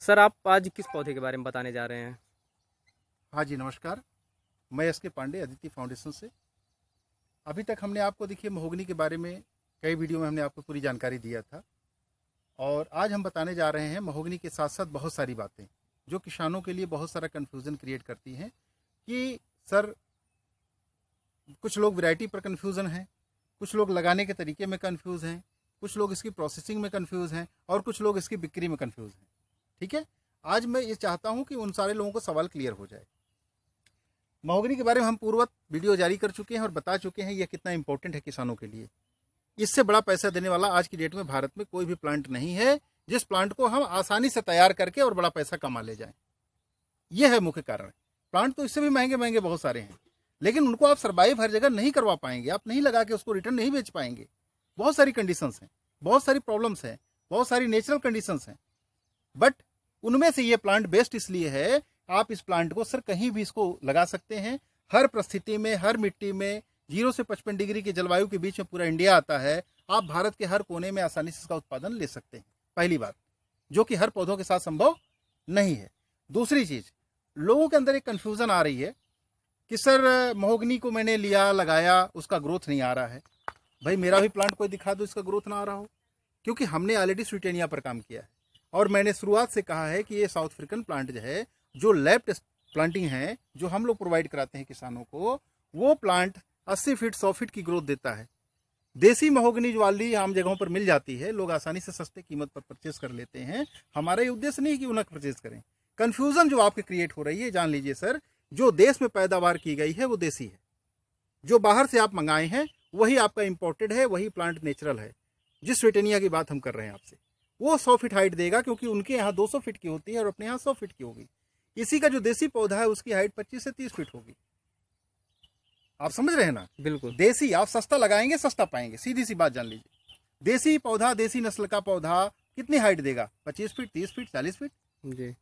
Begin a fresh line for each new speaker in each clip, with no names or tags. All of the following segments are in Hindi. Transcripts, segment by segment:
सर आप आज किस पौधे के बारे में बताने जा रहे हैं हाँ जी नमस्कार मैं एस के पांडे अदिति फाउंडेशन से अभी तक हमने आपको देखिए महोगनी के बारे में कई वीडियो में हमने आपको पूरी जानकारी दिया था और आज हम बताने जा रहे हैं महोगनी के साथ साथ बहुत सारी बातें जो किसानों के लिए बहुत सारा कन्फ्यूज़न क्रिएट करती हैं कि सर कुछ लोग वैरायटी पर कन्फ्यूज़न हैं कुछ लोग लगाने के तरीके में कन्फ्यूज़ हैं कुछ लोग इसकी प्रोसेसिंग में कन्फ्यूज़ हैं और कुछ लोग इसकी बिक्री में कन्फ्यूज़ हैं ठीक है आज मैं ये चाहता हूँ कि उन सारे लोगों को सवाल क्लियर हो जाए महोगनी के बारे में हम पूर्वत वीडियो जारी कर चुके हैं और बता चुके हैं यह कितना इंपॉर्टेंट है किसानों के लिए इससे बड़ा पैसा देने वाला आज की डेट में भारत में कोई भी प्लांट नहीं है जिस प्लांट को हम आसानी से तैयार करके और बड़ा पैसा कमा ले जाएं यह है मुख्य कारण प्लांट तो इससे भी महंगे महंगे बहुत सारे हैं लेकिन उनको आप सर्वाइव हर जगह नहीं करवा पाएंगे आप नहीं लगा के उसको रिटर्न नहीं बेच पाएंगे बहुत सारी कंडीशंस हैं बहुत सारी प्रॉब्लम्स हैं बहुत सारी नेचुरल कंडीशंस हैं बट उनमें से ये प्लांट बेस्ट इसलिए है आप इस प्लांट को सर कहीं भी इसको लगा सकते हैं हर परिस्थिति में हर मिट्टी में जीरो से पचपन डिग्री की जलवायु के बीच में पूरा इंडिया आता है आप भारत के हर कोने में आसानी से इसका उत्पादन ले सकते हैं पहली बात जो कि हर पौधों के साथ संभव नहीं है दूसरी चीज लोगों के अंदर एक कन्फ्यूज़न आ रही है कि सर महोगनी को मैंने लिया लगाया उसका ग्रोथ नहीं आ रहा है भाई मेरा भी प्लांट कोई दिखा दो इसका ग्रोथ ना आ रहा हो क्योंकि हमने ऑलरेडी स्वीटेनिया पर काम किया है और मैंने शुरुआत से कहा है कि ये साउथ अफ्रीकन प्लांट जो है जो लेफ्ट प्लांटिंग है जो हम लोग प्रोवाइड कराते हैं किसानों को वो प्लांट 80 फीट 100 फीट की ग्रोथ देता है देसी महोगनी ज्वाली आम जगहों पर मिल जाती है लोग आसानी से सस्ते कीमत पर परचेज कर लेते हैं हमारा ये उद्देश्य नहीं है कि उन्हें परचेज करें कन्फ्यूजन जो आपके क्रिएट हो रही है जान लीजिए सर जो देश में पैदावार की गई है वो देसी है जो बाहर से आप मंगाए हैं वही आपका इम्पोर्टेड है वही प्लांट नेचुरल है जिस वेटेनिया की बात हम कर रहे हैं आपसे वो सौ फीट हाइट देगा क्योंकि उनके यहाँ दो सौ फीट की होती है और अपने यहाँ सौ फीट की होगी इसी का जो देसी पौधा है उसकी हाइट पच्चीस से तीस फीट होगी आप समझ रहे हैं ना बिल्कुल देसी आप सस्ता लगाएंगे सस्ता पाएंगे सीधी सी बात जान लीजिए देसी पौधा देसी नस्ल का पौधा कितनी हाइट देगा पच्चीस फीट तीस फीट चालीस फीट जी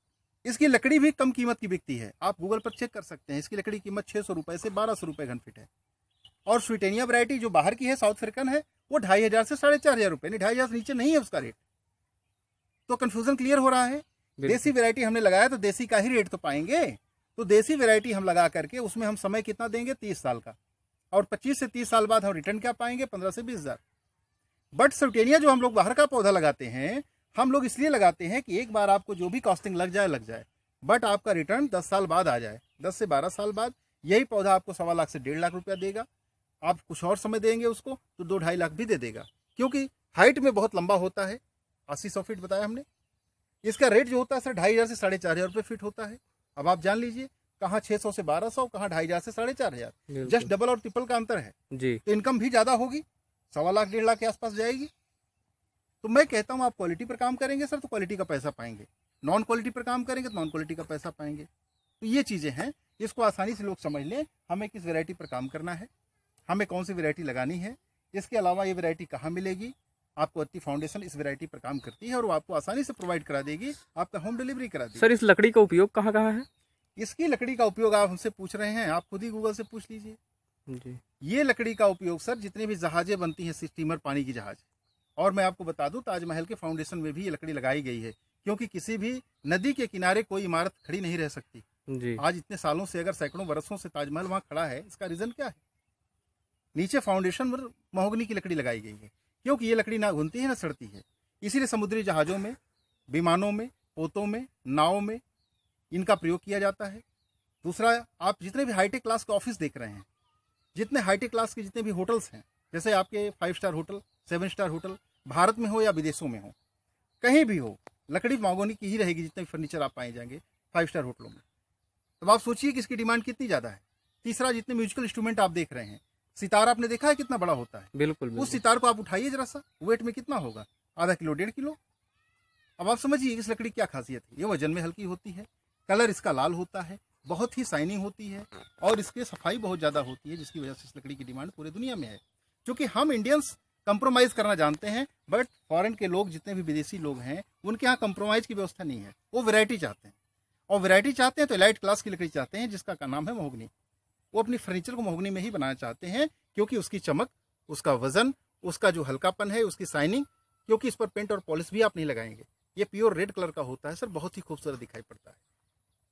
इसकी लकड़ी भी कम कीमत की बिकती है आप गूगल पर चेक कर सकते हैं इसकी लकड़ी कीमत छः सौ रुपये से बारह सौ रुपये घन फिट है और स्वीटेनिया वरायटी जो बाहर की है साउथ अफ्रीकन है वो ढाई हज़ार से साढ़े चार हज़ार रुपये नहीं ढाई हज़ार से नीचे नहीं है उसका रेट तो कंफ्यूजन क्लियर हो रहा है देसी वेरायटी हमने लगाया तो देसी का ही रेट तो पाएंगे तो देसी वेरायटी हम लगा करके उसमें हम समय कितना देंगे तीस साल का और पच्चीस से तीस साल बाद हम रिटर्न क्या पाएंगे पंद्रह से बीस हजार बट सल्टेनिया जो हम लोग बाहर का पौधा लगाते हैं हम लोग इसलिए लगाते हैं कि एक बार आपको जो भी कॉस्टिंग लग जाए लग जाए बट आपका रिटर्न दस साल बाद आ जाए दस से बारह साल बाद यही पौधा आपको सवा लाख से डेढ़ लाख रुपया देगा आप कुछ और समय देंगे उसको तो दो ढाई लाख भी दे देगा क्योंकि हाइट में बहुत लंबा होता है अस्सी सौ फीट बताया हमने इसका रेट जो होता है सर ढाई हज़ार से साढ़े चार हज़ार रुपये फीट होता है अब आप जान लीजिए कहाँ छः सौ से बारह सौ कहाँ ढाई हज़ार से साढ़े चार हज़ार जस्ट डबल और ट्रिपल का अंतर है जी तो इनकम भी ज़्यादा होगी सवा लाख डेढ़ लाख के आसपास जाएगी तो मैं कहता हूँ आप क्वालिटी पर काम करेंगे सर तो क्वालिटी का पैसा पाएंगे नॉन क्वालिटी पर काम करेंगे तो नॉन क्वालिटी का पैसा पाएंगे तो ये चीज़ें हैं इसको आसानी से लोग समझ लें हमें किस वेरायटी पर काम करना है हमें कौन सी वेरायटी लगानी है इसके अलावा ये वेरायटी कहाँ मिलेगी आपको अति फाउंडेशन इस वैरायटी पर काम करती है और वो आपको आसानी से प्रोवाइड करा देगी आपका होम डिलीवरी करा देगी सर इस लकड़ी का उपयोग कहाँ कहाँ है इसकी लकड़ी का उपयोग आप हमसे पूछ रहे हैं आप खुद ही गूगल से पूछ लीजिए जी ये लकड़ी का उपयोग सर जितनी भी जहाजें बनती हैं स्टीमर पानी की जहाज और मैं आपको बता दूं ताजमहल के फाउंडेशन में भी ये लकड़ी लगाई गई है क्योंकि किसी भी नदी के किनारे कोई इमारत खड़ी नहीं रह सकती जी। आज इतने सालों से अगर सैकड़ों वर्षों से ताजमहल वहाँ खड़ा है इसका रीजन क्या है नीचे फाउंडेशन पर महोगनी की लकड़ी लगाई गई है क्योंकि ये लकड़ी ना घुनती है ना सड़ती है इसीलिए समुद्री जहाज़ों में विमानों में पोतों में नावों में इनका प्रयोग किया जाता है दूसरा आप जितने भी हाईटेक क्लास के ऑफिस देख रहे हैं जितने हाईटेक क्लास के जितने भी होटल्स हैं जैसे आपके five star hotel seven star hotel Bharat में हो या विदेशों में हो कहीं भी हो लकड़ी मांगोनी की ही रहेगी जितने फर्नीचर आप पाए जाएंगे फाइव स्टार होटलों में तो आप सोचिए कि इसकी डिमांड कितनी ज़्यादा है तीसरा जितने म्यूजिकल इंस्ट्रूमेंट आप देख रहे हैं सितार आपने देखा है कितना बड़ा होता है बिल्कुल, बिल्कुल। उस सितार को आप उठाइए जरा सा वेट में कितना होगा आधा किलो डेढ़ किलो अब आप समझिए इस लकड़ी की क्या खासियत है ये वजन में हल्की होती है कलर इसका लाल होता है बहुत ही साइनिंग होती है और इसके सफाई बहुत ज़्यादा होती है जिसकी वजह से इस लकड़ी की डिमांड पूरी दुनिया में है क्योंकि हम इंडियंस कंप्रोमाइज करना जानते हैं बट फॉरेन के लोग जितने भी विदेशी लोग हैं उनके यहाँ कंप्रोमाइज की व्यवस्था नहीं है वो वैरायटी चाहते हैं और वैरायटी चाहते हैं तो लाइट क्लास की लकड़ी चाहते हैं जिसका का नाम है मोहग्नी वो अपनी फर्नीचर को महोगनी में ही बनाना चाहते हैं क्योंकि उसकी चमक उसका वजन उसका जो हल्कापन है उसकी साइनिंग क्योंकि इस पर पेंट और पॉलिश भी आप नहीं लगाएंगे ये प्योर रेड कलर का होता है सर बहुत ही खूबसूरत दिखाई पड़ता है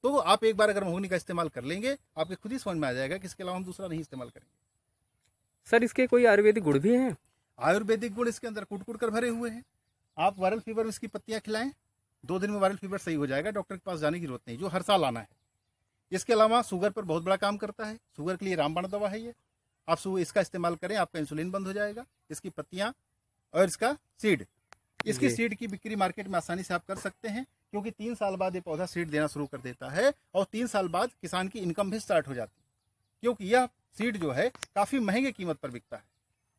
तो आप एक बार अगर महोगनी का इस्तेमाल कर लेंगे आपके खुद ही समझ में आ जाएगा कि इसके अलावा हम दूसरा नहीं इस्तेमाल करेंगे सर इसके कोई आयुर्वेदिक गुड़ भी हैं आयुर्वेदिक गुड़ इसके अंदर कुट कुट कर भरे हुए हैं आप वायरल फीवर में इसकी पत्तियाँ खिलाएं दो दिन में वायरल फीवर सही हो जाएगा डॉक्टर के पास जाने की जरूरत नहीं जो हर साल आना है इसके अलावा शुगर पर बहुत बड़ा काम करता है शुगर के लिए रामबाण दवा है ये आप इसका इस्तेमाल करें आपका इंसुलिन बंद हो जाएगा इसकी पत्तियाँ और इसका सीड इसकी सीड की बिक्री मार्केट में आसानी से आप कर सकते हैं क्योंकि तीन साल बाद ये पौधा सीड देना शुरू कर देता है और तीन साल बाद किसान की इनकम भी स्टार्ट हो जाती है क्योंकि यह सीड जो है काफ़ी महंगे कीमत पर बिकता है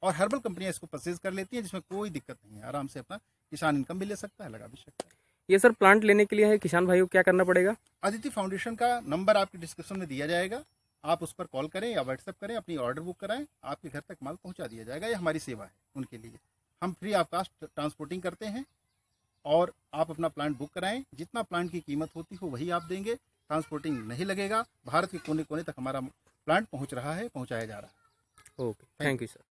और हर्बल कंपनियां इसको परचेज कर लेती हैं जिसमें कोई दिक्कत नहीं है आराम से अपना किसान इनकम भी ले सकता है लगा भी सकता है ये सर प्लांट लेने के लिए है किसान भाई को क्या करना पड़ेगा अदिति फाउंडेशन का नंबर आपके डिस्क्रिप्शन में दिया जाएगा आप उस पर कॉल करें या व्हाट्सएप करें अपनी ऑर्डर बुक कराएं आपके घर तक माल पहुंचा दिया जाएगा ये हमारी सेवा है उनके लिए हम फ्री ऑफ कास्ट ट्रांसपोर्टिंग करते हैं और आप अपना प्लांट बुक कराएं जितना प्लांट की कीमत होती हो वही आप देंगे ट्रांसपोर्टिंग नहीं लगेगा भारत के कोने कोने तक हमारा प्लांट पहुँच रहा है पहुँचाया जा रहा है ओके थैंक यू सर